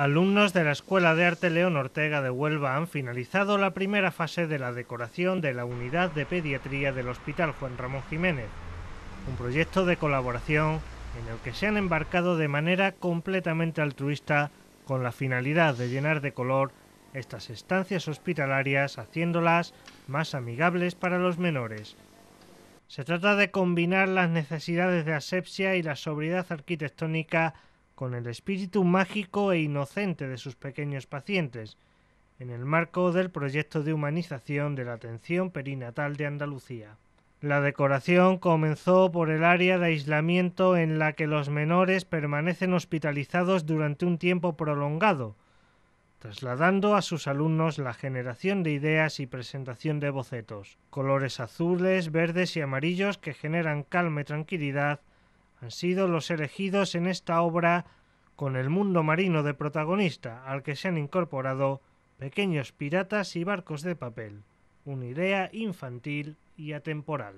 Alumnos de la Escuela de Arte León Ortega de Huelva han finalizado la primera fase de la decoración de la unidad de pediatría del Hospital Juan Ramón Jiménez, un proyecto de colaboración en el que se han embarcado de manera completamente altruista con la finalidad de llenar de color estas estancias hospitalarias haciéndolas más amigables para los menores. Se trata de combinar las necesidades de asepsia y la sobriedad arquitectónica con el espíritu mágico e inocente de sus pequeños pacientes, en el marco del proyecto de humanización de la atención perinatal de Andalucía. La decoración comenzó por el área de aislamiento en la que los menores permanecen hospitalizados durante un tiempo prolongado, trasladando a sus alumnos la generación de ideas y presentación de bocetos, colores azules, verdes y amarillos que generan calma y tranquilidad han sido los elegidos en esta obra con el mundo marino de protagonista, al que se han incorporado pequeños piratas y barcos de papel, una idea infantil y atemporal.